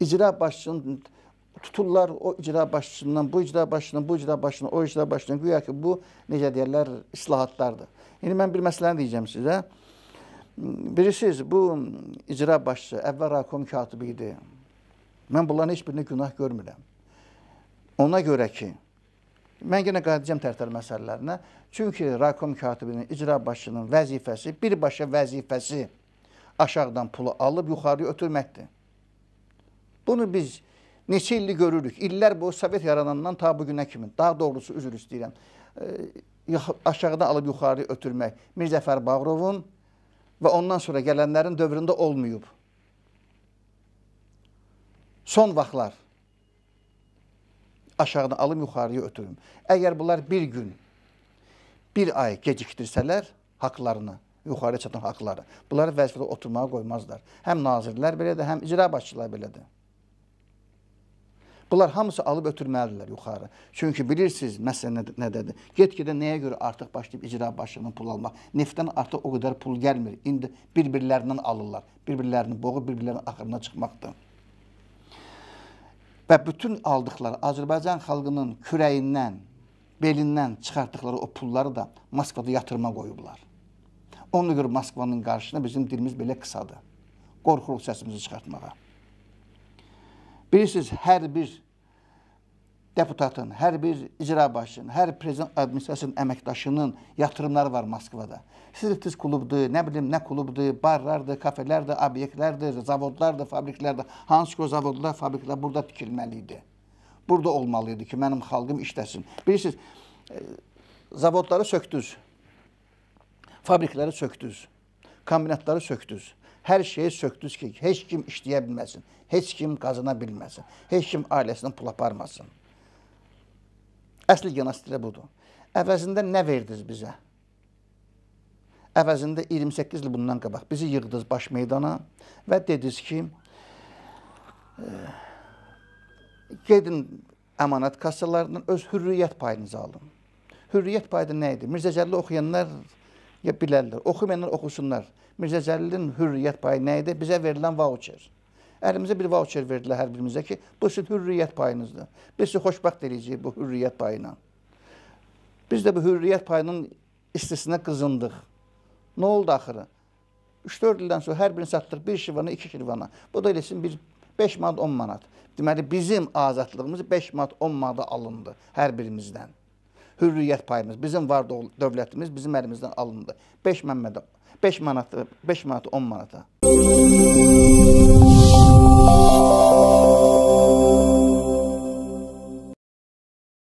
icra başçının tuturlar o icra başçısından, bu icra başçısından, bu icra başçısından, o icra başçısından. Güya ki bu necə deyirlər, islahatlardır. İndi mən bir məsələni deyəcəm sizə. Bilirsiniz, bu icra başçısı əvvəl Rakom katibi idi. Mən bunların heç birini günah görmürəm. Ona görə ki, mən yenə qayıdacağam tərtər məsələlərinə. Çünki Rakom katibinin icra başçının vəzifəsi, birbaşa vəzifəsi aşağıdan pulu alıb yuxarıya ötürməkdir. Bunu biz neçə illi görürük. İllər boyu Sovet yaranandan ta bu günə kimi. Daha doğrusu üzr istəyirəm. E, aşağıda alıb yuxarı ötürmək. Mirzəfər Bağrovun və ondan sonra gələnlərin dövründə olmayıb. Son vaxtlar aşağıdan alım yuxarıya ötürüm. Əgər bunlar bir gün, bir ay gecikdirsələr haqlarını, yuxarıya çatan haqları, bunları vəzifədə oturmağa qoymazlar. Həm nazirlər belədir, həm icra başçıları belədir. Bunlar hamısı alıb ötürməlidirlər yuxarı. Çünki bilirsiniz məsələ nədədir? Get-gedə nəyə görə artıq başlayıb icra başlığının pul almaq? Neftdən artıq o qədər pul gəlmir. İndi bir-birlərindən alırlar. Bir-birlərini boğub bir-birlərinin axırına çıxmaqdır. Və bütün aldıqları Azərbaycan xalqının kürəyindən, belindən çıxartdıqları o pulları da Moskvada yatırma qoyublar. Ona görə Moskvanın qarşısına bizim dilimiz belə qısadır. Qorxuruq səsimizi çıxartmağa. Bilirsiniz, hər bir deputatın, hər bir icra başının, hər prezident administrasiyasının əməkdaşının yatırımları var Moskvada. Striptiz klubdur, nə bilim, nə klubdur, barlardır, kafelərdir, obyektlərdir, zavodlardır, fabriklərdir. Hansı ki o zavodlar, fabriklər burada tikilməli idi. Burada olmalı idi ki, mənim xalqım işləsin. Bilirsiniz, e, zavodları söktüz, fabrikləri söktüz, kombinatları söktüz. Hər şeyi söktünüz ki, heç kim işləyə bilməsin, heç kim qazana bilməsin, heç kim ailəsindən pul aparmasın. Əsl gimnastika budur. Əvəzində nə verdiniz bizə? Əvəzində 28 il bundan qabaq bizi yığdınız baş meydana və dediniz ki, gedin əmanət kassalarından öz hürriyyət payınızı alın. Hürriyyət payı da nə idi? Mirzəcəlli oxuyanlar ya bilərlər. Oxumayanlar oxusunlar. Mirzə Cəlilin hürriyyət payı nə idi? Bizə verilən voucher. Əlimizə bir voucher verdilər hər birimizə ki, bu sizin hürriyyət payınızdır. Biz sizi xoşbəxt edəcəyik bu hürriyyət payı ilə. Biz də bu hürriyyət payının istisinə qızındıq. Nə oldu axırı? 3-4 ildən sonra hər birini satdıq bir şirvana, iki şirvana. Bu da eləsin bir 5 manat, 10 manat. Deməli bizim azadlığımız 5 manat, 10 manata alındı hər birimizdən hürriyyət payımız, bizim var dövlətimiz bizim əlimizdən alındı. 5 Məmmədə 5 manat, 5 manat 10 manata.